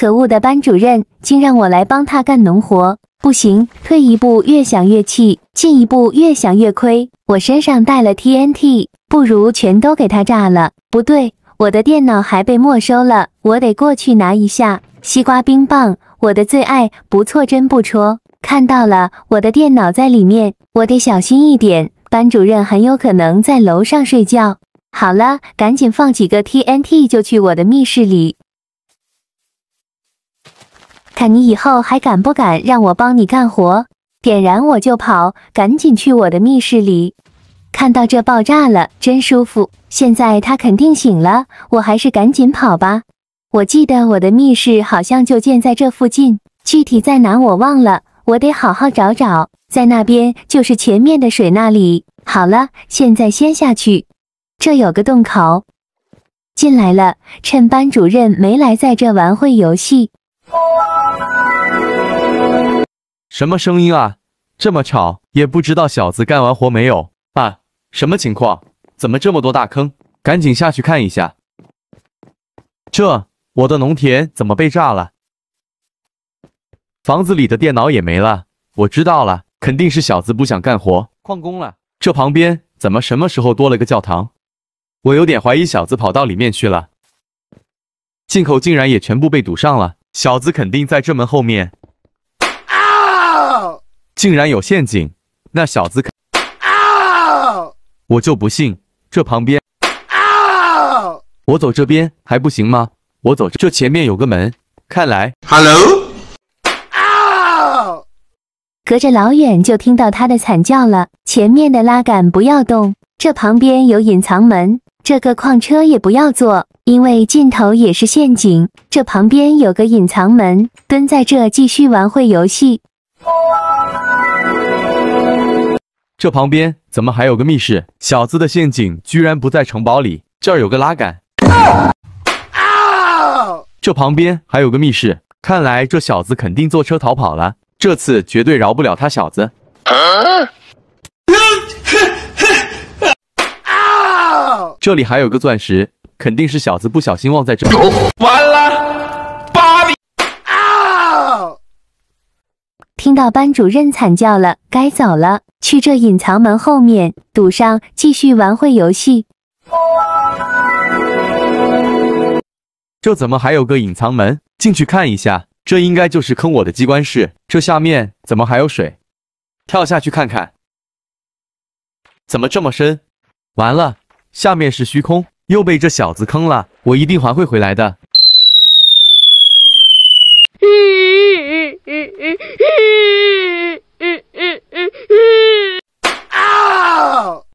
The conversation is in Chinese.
可恶的班主任竟让我来帮他干农活，不行，退一步，越想越气；进一步，越想越亏。我身上带了 TNT，不如全都给他炸了。不对，我的电脑还被没收了，我得过去拿一下。西瓜冰棒，我的最爱，不错，真不戳。看到了，我的电脑在里面，我得小心一点。班主任很有可能在楼上睡觉。好了，赶紧放几个 TNT，就去我的密室里。看你以后还敢不敢让我帮你干活？点燃我就跑，赶紧去我的密室里。看到这爆炸了，真舒服。现在他肯定醒了，我还是赶紧跑吧。我记得我的密室好像就建在这附近，具体在哪我忘了，我得好好找找。在那边，就是前面的水那里。好了，现在先下去。这有个洞口，进来了。趁班主任没来，在这玩会游戏。什么声音啊！这么吵，也不知道小子干完活没有啊？什么情况？怎么这么多大坑？赶紧下去看一下！这我的农田怎么被炸了？房子里的电脑也没了。我知道了，肯定是小子不想干活，旷工了。这旁边怎么什么时候多了个教堂？我有点怀疑小子跑到里面去了。进口竟然也全部被堵上了，小子肯定在这门后面。竟然有陷阱！那小子，我就不信这旁边，我走这边还不行吗？我走这这前面有个门，看来，Hello，隔着老远就听到他的惨叫了。前面的拉杆不要动，这旁边有隐藏门，这个矿车也不要坐，因为尽头也是陷阱。这旁边有个隐藏门，蹲在这继续玩会游戏。这旁边怎么还有个密室？小子的陷阱居然不在城堡里，这儿有个拉杆。啊！这旁边还有个密室，看来这小子肯定坐车逃跑了，这次绝对饶不了他小子。啊！这里还有个钻石，肯定是小子不小心忘在这里。完了。听到班主任惨叫了，该走了。去这隐藏门后面堵上，继续玩会游戏。这怎么还有个隐藏门？进去看一下，这应该就是坑我的机关室。这下面怎么还有水？跳下去看看，怎么这么深？完了，下面是虚空，又被这小子坑了。我一定还会回来的。